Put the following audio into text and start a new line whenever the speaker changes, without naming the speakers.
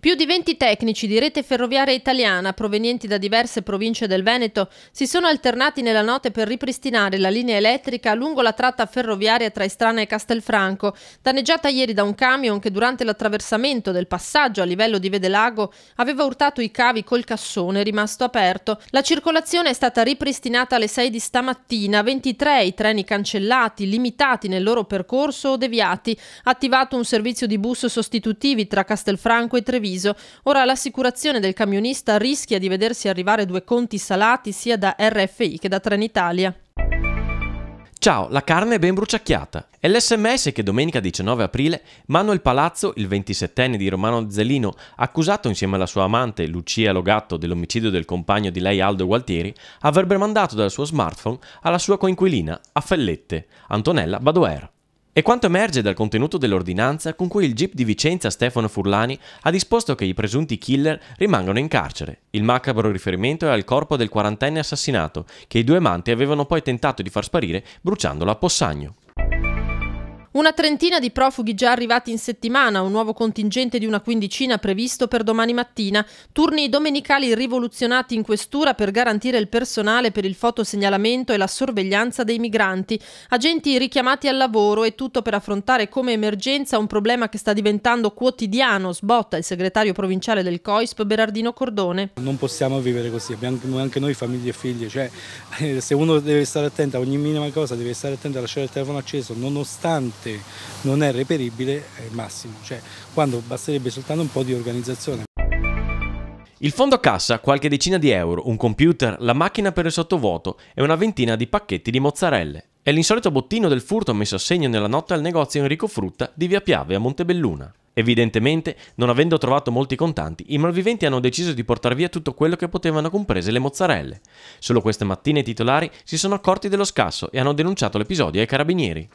Più di 20 tecnici di rete ferroviaria italiana provenienti da diverse province del Veneto si sono alternati nella notte per ripristinare la linea elettrica lungo la tratta ferroviaria tra Estrana e Castelfranco, danneggiata ieri da un camion che durante l'attraversamento del passaggio a livello di Vedelago aveva urtato i cavi col cassone rimasto aperto. La circolazione è stata ripristinata alle 6 di stamattina, 23 i treni cancellati, limitati nel loro percorso o deviati, attivato un servizio di bus sostitutivi tra Castelfranco e Treviso Treviso. Ora l'assicurazione del camionista rischia di vedersi arrivare due conti salati sia da RFI che da Trenitalia.
Ciao, la carne è ben bruciacchiata. È l'SMS che domenica 19 aprile Manuel Palazzo, il 27enne di Romano Zellino, accusato insieme alla sua amante Lucia Logatto dell'omicidio del compagno di lei Aldo Gualtieri, avrebbe mandato dal suo smartphone alla sua coinquilina a Fellette, Antonella Badoer. E quanto emerge dal contenuto dell'ordinanza con cui il GIP di Vicenza Stefano Furlani ha disposto che i presunti killer rimangano in carcere. Il macabro riferimento è al corpo del quarantenne assassinato, che i due amanti avevano poi tentato di far sparire bruciandolo a Possagno.
Una trentina di profughi già arrivati in settimana, un nuovo contingente di una quindicina previsto per domani mattina, turni domenicali rivoluzionati in questura per garantire il personale per il fotosegnalamento e la sorveglianza dei migranti, agenti richiamati al lavoro e tutto per affrontare come emergenza un problema che sta diventando quotidiano, sbotta il segretario provinciale del COISP Berardino Cordone.
Non possiamo vivere così, abbiamo anche noi famiglie e figli, cioè eh, se uno deve stare attento a ogni minima cosa, deve stare attento a lasciare il telefono acceso, nonostante parte non è reperibile è il massimo, cioè quando basterebbe soltanto un po' di organizzazione.
Il fondo cassa, qualche decina di euro, un computer, la macchina per il sottovuoto e una ventina di pacchetti di mozzarelle. È l'insolito bottino del furto messo a segno nella notte al negozio Enrico Frutta di Via Piave a Montebelluna. Evidentemente, non avendo trovato molti contanti, i malviventi hanno deciso di portare via tutto quello che potevano, comprese le mozzarelle. Solo queste mattine i titolari si sono accorti dello scasso e hanno denunciato l'episodio ai carabinieri.